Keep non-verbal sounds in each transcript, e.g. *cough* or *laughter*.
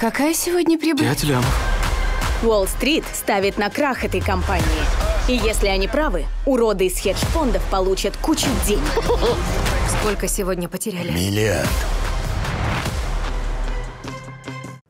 Какая сегодня прибыль? Пять лямов. Уолл-стрит ставит на крах этой компании. И если они правы, уроды из хедж-фондов получат кучу денег. Сколько сегодня потеряли? Миллиард.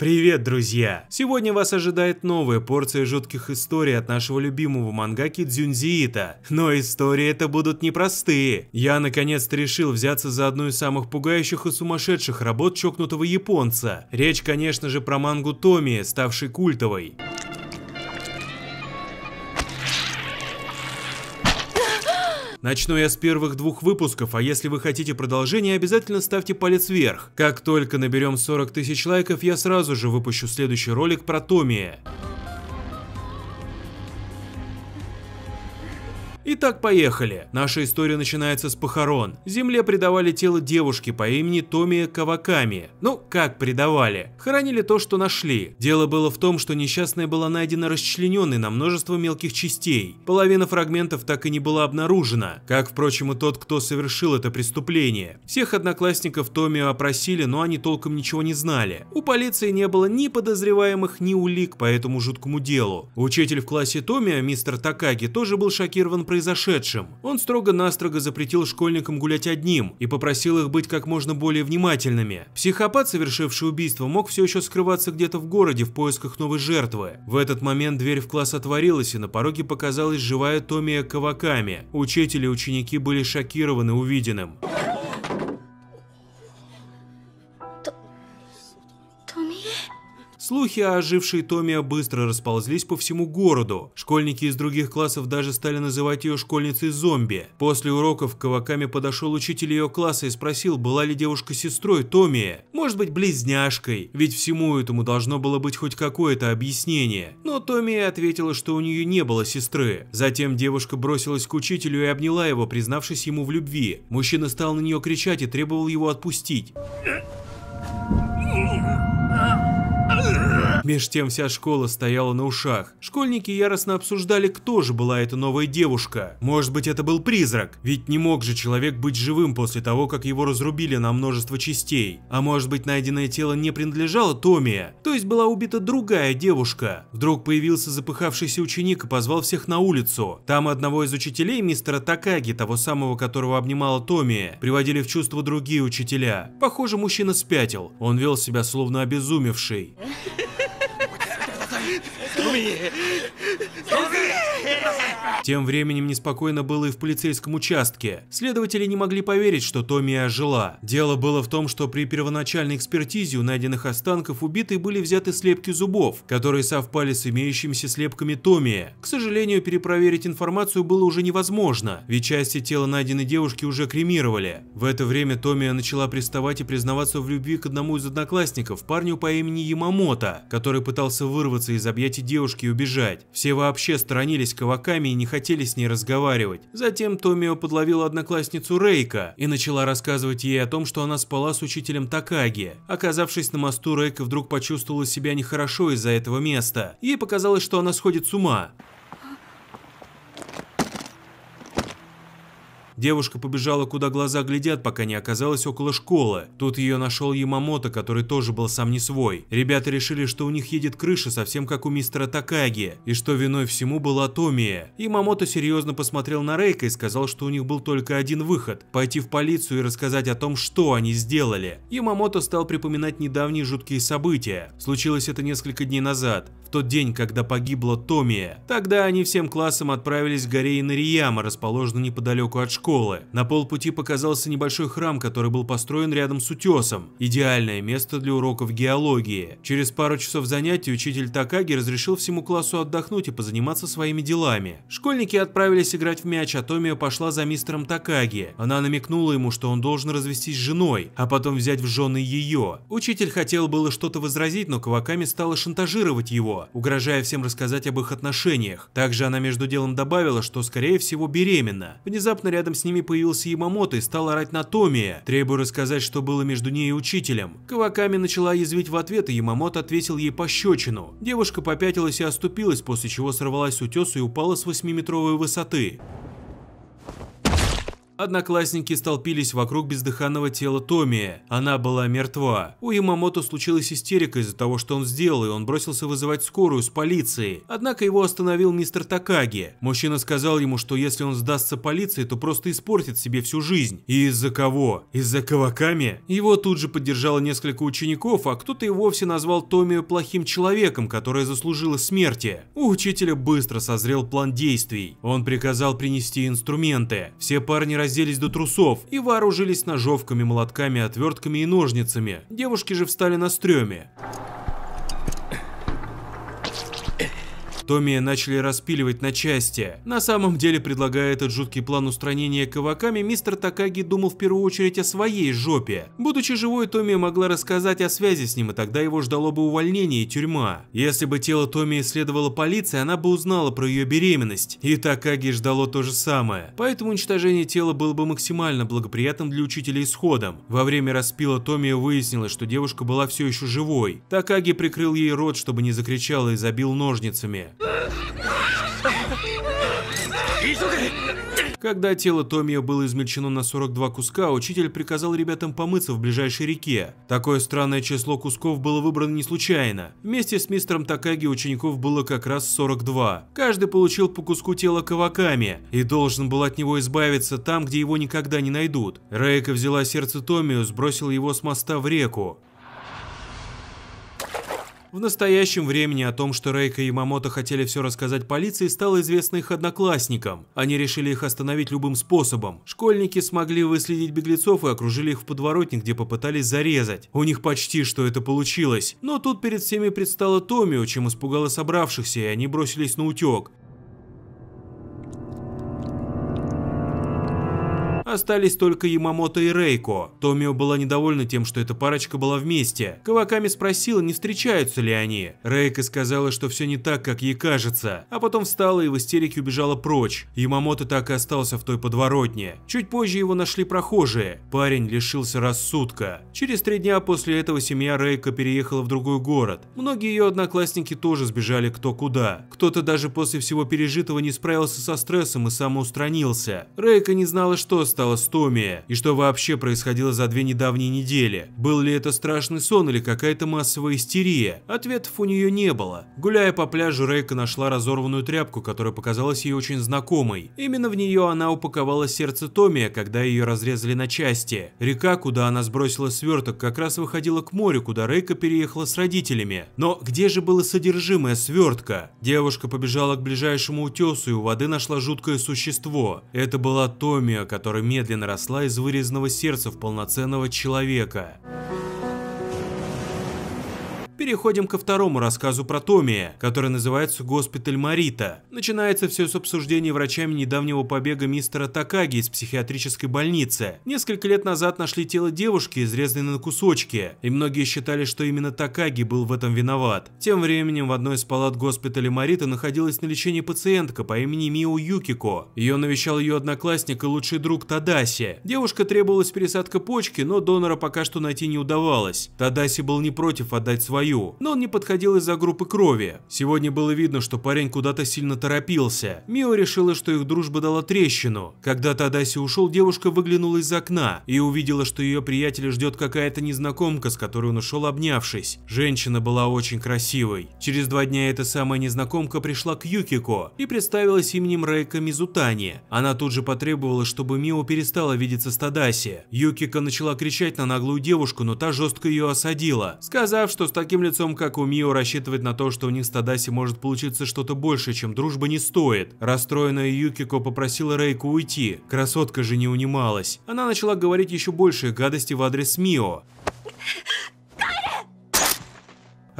Привет, друзья! Сегодня вас ожидает новая порция жутких историй от нашего любимого мангаки Дзюнзиита. Но истории это будут непростые. Я наконец-то решил взяться за одну из самых пугающих и сумасшедших работ чокнутого японца. Речь, конечно же, про мангу Томи, ставшей культовой. Начну я с первых двух выпусков, а если вы хотите продолжение, обязательно ставьте палец вверх. Как только наберем 40 тысяч лайков, я сразу же выпущу следующий ролик про Томия. Итак, поехали. Наша история начинается с похорон. Земле придавали тело девушки по имени Томия Каваками. Ну, как придавали? Хоронили то, что нашли. Дело было в том, что несчастная была найдена расчлененной на множество мелких частей. Половина фрагментов так и не была обнаружена, как, впрочем, и тот, кто совершил это преступление. Всех одноклассников Томию опросили, но они толком ничего не знали. У полиции не было ни подозреваемых, ни улик по этому жуткому делу. Учитель в классе Томия, мистер Такаги, тоже был шокирован происходящим произошедшем. Он строго-настрого запретил школьникам гулять одним и попросил их быть как можно более внимательными. Психопат, совершивший убийство, мог все еще скрываться где-то в городе в поисках новой жертвы. В этот момент дверь в класс отворилась, и на пороге показалась живая Томия Каваками. Учитель и ученики были шокированы увиденным. Слухи о ожившей Томе быстро расползлись по всему городу. Школьники из других классов даже стали называть ее школьницей-зомби. После уроков к Каваками подошел учитель ее класса и спросил, была ли девушка сестрой Томи. Может быть, близняшкой, ведь всему этому должно было быть хоть какое-то объяснение. Но Томи ответила, что у нее не было сестры. Затем девушка бросилась к учителю и обняла его, признавшись ему в любви. Мужчина стал на нее кричать и требовал его отпустить. Меж тем вся школа стояла на ушах. Школьники яростно обсуждали, кто же была эта новая девушка. Может быть это был призрак, ведь не мог же человек быть живым после того, как его разрубили на множество частей. А может быть найденное тело не принадлежало Томе, то есть была убита другая девушка. Вдруг появился запыхавшийся ученик и позвал всех на улицу. Там одного из учителей, мистера Такаги, того самого, которого обнимала Томе, приводили в чувство другие учителя. Похоже, мужчина спятил. Он вел себя словно обезумевший. *laughs* 米。Тем временем неспокойно было и в полицейском участке. Следователи не могли поверить, что Томми ожила. Дело было в том, что при первоначальной экспертизе у найденных останков убитой были взяты слепки зубов, которые совпали с имеющимися слепками Томми. К сожалению, перепроверить информацию было уже невозможно, ведь части тела найденной девушки уже кремировали. В это время Томми начала приставать и признаваться в любви к одному из одноклассников, парню по имени Ямамото, который пытался вырваться из объятий девушки и убежать. Все вообще сторонились каваками и не хотели с ней разговаривать. Затем Томио подловила одноклассницу Рейка и начала рассказывать ей о том, что она спала с учителем Такаги. Оказавшись на мосту, Рейка вдруг почувствовала себя нехорошо из-за этого места. Ей показалось, что она сходит с ума. Девушка побежала, куда глаза глядят, пока не оказалась около школы. Тут ее нашел Ямамото, который тоже был сам не свой. Ребята решили, что у них едет крыша совсем как у мистера Такаги, и что виной всему была Томия. Ямамото серьезно посмотрел на Рейка и сказал, что у них был только один выход – пойти в полицию и рассказать о том, что они сделали. Ямамото стал припоминать недавние жуткие события. Случилось это несколько дней назад, в тот день, когда погибла Томия. Тогда они всем классом отправились к горе Инарияма, расположенной неподалеку от школы школы. На полпути показался небольшой храм, который был построен рядом с утесом. Идеальное место для уроков геологии. Через пару часов занятий учитель Такаги разрешил всему классу отдохнуть и позаниматься своими делами. Школьники отправились играть в мяч, а Томио пошла за мистером Такаги. Она намекнула ему, что он должен развестись с женой, а потом взять в жены ее. Учитель хотел было что-то возразить, но Каваками стала шантажировать его, угрожая всем рассказать об их отношениях. Также она между делом добавила, что скорее всего беременна. Внезапно рядом с ними появился Ямамото и стал орать на Томия. требуя рассказать, что было между ней и учителем. Каваками начала язвить в ответ, и Ямамото ответил ей пощечину. Девушка попятилась и оступилась, после чего сорвалась с утеса и упала с восьмиметровой высоты. Одноклассники столпились вокруг бездыханного тела Томи. Она была мертва. У Ямамото случилась истерика из-за того, что он сделал, и он бросился вызывать скорую с полиции. Однако его остановил мистер Такаги. Мужчина сказал ему, что если он сдастся полиции, то просто испортит себе всю жизнь. И из-за кого? Из-за Каваками? Его тут же поддержало несколько учеников, а кто-то и вовсе назвал Томи плохим человеком, который заслужил смерти. У учителя быстро созрел план действий. Он приказал принести инструменты. Все парни раз разделись до трусов и вооружились ножовками, молотками, отвертками и ножницами. Девушки же встали на стреме. Томми начали распиливать на части. На самом деле, предлагая этот жуткий план устранения каваками, мистер Такаги думал в первую очередь о своей жопе. Будучи живой, Томми могла рассказать о связи с ним, и тогда его ждало бы увольнение и тюрьма. Если бы тело Томми исследовала полиция, она бы узнала про ее беременность. И Такаги ждало то же самое. Поэтому уничтожение тела было бы максимально благоприятным для учителя исходом. Во время распила Томми выяснилось, что девушка была все еще живой. Такаги прикрыл ей рот, чтобы не закричала и забил ножницами. Когда тело Томио было измельчено на 42 куска, учитель приказал ребятам помыться в ближайшей реке. Такое странное число кусков было выбрано не случайно. Вместе с мистером Такаги учеников было как раз 42. Каждый получил по куску тела каваками и должен был от него избавиться там, где его никогда не найдут. Рейка взяла сердце Томио, сбросила его с моста в реку. В настоящем времени о том, что Рейка и Ямамото хотели все рассказать полиции, стало известно их одноклассникам. Они решили их остановить любым способом. Школьники смогли выследить беглецов и окружили их в подворотне, где попытались зарезать. У них почти что это получилось. Но тут перед всеми предстала Томио, чем испугало собравшихся, и они бросились на утек. Остались только Ямамото и Рейко. Томио была недовольна тем, что эта парочка была вместе. Каваками спросила, не встречаются ли они. Рейко сказала, что все не так, как ей кажется, а потом встала и в истерике убежала прочь. Ямамото так и остался в той подворотне. Чуть позже его нашли прохожие. Парень лишился рассудка. Через три дня после этого семья Рейко переехала в другой город. Многие ее одноклассники тоже сбежали кто куда. Кто-то даже после всего пережитого не справился со стрессом и самоустранился. Рейко не знала, что стало стала с Томми, и что вообще происходило за две недавние недели. Был ли это страшный сон или какая-то массовая истерия? Ответов у нее не было. Гуляя по пляжу, Рейка нашла разорванную тряпку, которая показалась ей очень знакомой. Именно в нее она упаковала сердце Томия, когда ее разрезали на части. Река, куда она сбросила сверток, как раз выходила к морю, куда Рейка переехала с родителями. Но где же было содержимое свертка? Девушка побежала к ближайшему утесу и у воды нашла жуткое существо. Это была Томия, которой медленно росла из вырезанного сердца в полноценного человека переходим ко второму рассказу про Томия, который называется «Госпиталь Марита». Начинается все с обсуждения врачами недавнего побега мистера Такаги из психиатрической больницы. Несколько лет назад нашли тело девушки, изрезанной на кусочки, и многие считали, что именно Такаги был в этом виноват. Тем временем в одной из палат госпиталя Марита находилась на лечении пациентка по имени Мио Юкико. Ее навещал ее одноклассник и лучший друг Тадаси. Девушка требовалась пересадка почки, но донора пока что найти не удавалось. Тадаси был не против отдать свою, бою, но он не подходил из-за группы крови. Сегодня было видно, что парень куда-то сильно торопился. Мио решила, что их дружба дала трещину. Когда Тадаси ушел, девушка выглянула из окна и увидела, что ее приятеля ждет какая-то незнакомка, с которой он ушел обнявшись. Женщина была очень красивой. Через два дня эта самая незнакомка пришла к Юкико и представилась именем Рейка Мизутани. Она тут же потребовала, чтобы Мио перестала видеться с Тадаси. Юкико начала кричать на наглую девушку, но та жестко ее осадила, сказав, что с таким таким лицом, как у Мио, рассчитывать на то, что у них с Тадаси может получиться что-то больше, чем дружба, не стоит. Расстроенная Юкико попросила Рейку уйти. Красотка же не унималась. Она начала говорить еще больше гадости в адрес Мио.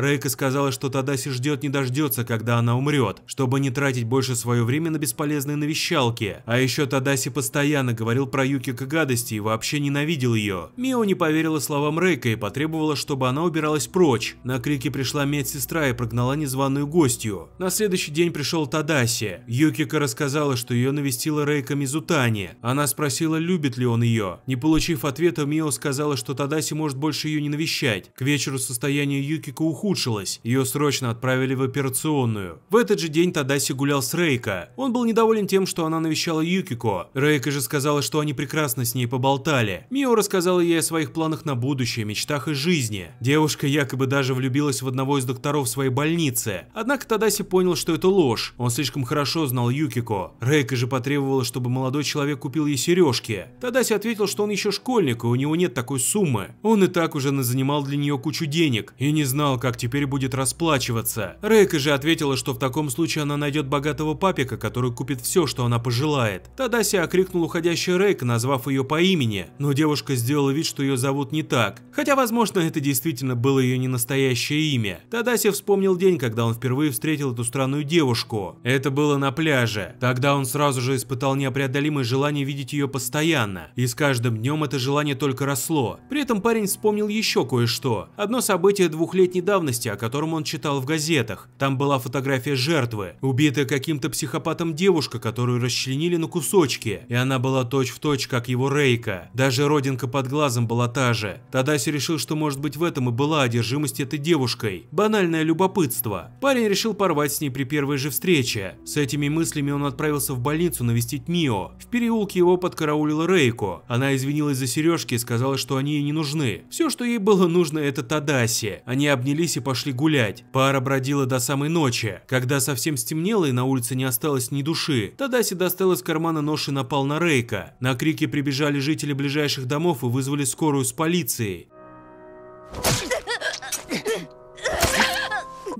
Рейка сказала, что Тадаси ждет не дождется, когда она умрет, чтобы не тратить больше свое время на бесполезные навещалки. А еще Тадаси постоянно говорил про Юкика гадости и вообще ненавидел ее. Мио не поверила словам Рейка и потребовала, чтобы она убиралась прочь. На крики пришла медсестра и прогнала незваную гостью. На следующий день пришел Тадаси. Юкика рассказала, что ее навестила Рейка Мизутани. Она спросила, любит ли он ее. Не получив ответа, Мио сказала, что Тадаси может больше ее не навещать. К вечеру состояние Юкика уходит ухудшилась, ее срочно отправили в операционную. В этот же день Тадаси гулял с Рейко. Он был недоволен тем, что она навещала Юкико. Рейко же сказала, что они прекрасно с ней поболтали. Мио рассказала ей о своих планах на будущее, мечтах и жизни. Девушка якобы даже влюбилась в одного из докторов своей больницы. Однако Тадаси понял, что это ложь. Он слишком хорошо знал Юкико. Рейко же потребовала, чтобы молодой человек купил ей сережки. Тадаси ответил, что он еще школьник и у него нет такой суммы. Он и так уже назанимал для нее кучу денег и не знал, как как теперь будет расплачиваться. Рейка же ответила, что в таком случае она найдет богатого папика, который купит все, что она пожелает. Тадаси окрикнул уходящая Рейка, назвав ее по имени, но девушка сделала вид, что ее зовут не так. Хотя, возможно, это действительно было ее не настоящее имя. Тадаси вспомнил день, когда он впервые встретил эту странную девушку. Это было на пляже. Тогда он сразу же испытал непреодолимое желание видеть ее постоянно, и с каждым днем это желание только росло. При этом парень вспомнил еще кое-что. Одно событие двухлетней давности давности, о котором он читал в газетах. Там была фотография жертвы, убитая каким-то психопатом девушка, которую расчленили на кусочки, и она была точь-в-точь, точь, как его Рейка. Даже родинка под глазом была та же. Тадаси решил, что может быть в этом и была одержимость этой девушкой. Банальное любопытство. Парень решил порвать с ней при первой же встрече. С этими мыслями он отправился в больницу навестить Мио. В переулке его подкараулила Рейко. Она извинилась за сережки и сказала, что они ей не нужны. Все, что ей было нужно, это Тадаси. Они обнялись собрались и пошли гулять. Пара бродила до самой ночи. Когда совсем стемнело и на улице не осталось ни души, Тадаси достал из кармана нож и напал на Рейка. На крики прибежали жители ближайших домов и вызвали скорую с полицией.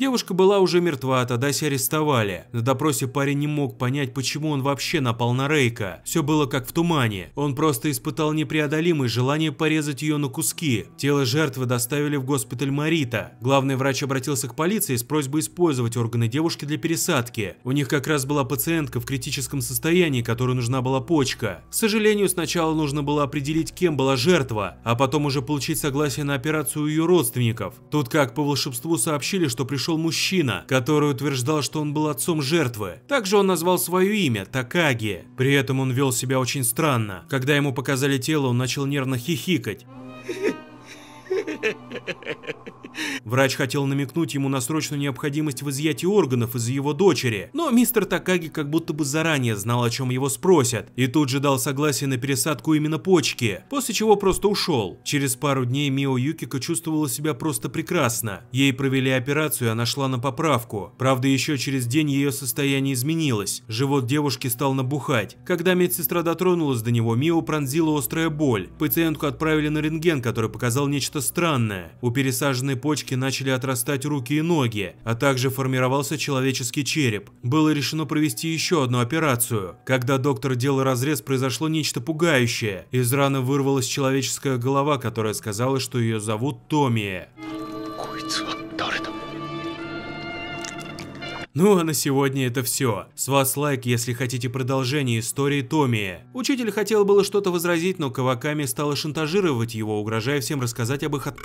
Девушка была уже мертва, а тогда Даси арестовали. На допросе парень не мог понять, почему он вообще напал на Рейка. Все было как в тумане. Он просто испытал непреодолимое желание порезать ее на куски. Тело жертвы доставили в госпиталь Марита. Главный врач обратился к полиции с просьбой использовать органы девушки для пересадки. У них как раз была пациентка в критическом состоянии, которой нужна была почка. К сожалению, сначала нужно было определить, кем была жертва, а потом уже получить согласие на операцию ее родственников. Тут как по волшебству сообщили, что пришел вышел мужчина, который утверждал, что он был отцом жертвы. Также он назвал свое имя – Такаги. При этом он вел себя очень странно. Когда ему показали тело, он начал нервно хихикать. Врач хотел намекнуть ему на срочную необходимость в изъятии органов из его дочери, но мистер Такаги как будто бы заранее знал, о чем его спросят, и тут же дал согласие на пересадку именно почки, после чего просто ушел. Через пару дней Мио Юкика чувствовала себя просто прекрасно. Ей провели операцию, она шла на поправку. Правда, еще через день ее состояние изменилось. Живот девушки стал набухать. Когда медсестра дотронулась до него, Мио пронзила острая боль. Пациентку отправили на рентген, который показал нечто странное. У пересаженной почки начали отрастать руки и ноги, а также формировался человеческий череп. Было решено провести еще одну операцию. Когда доктор делал разрез, произошло нечто пугающее. Из раны вырвалась человеческая голова, которая сказала, что ее зовут Томия. Ну а на сегодня это все. С вас лайк, если хотите продолжение истории Томии. Учитель хотел было что-то возразить, но Каваками стала шантажировать его, угрожая всем рассказать об их от...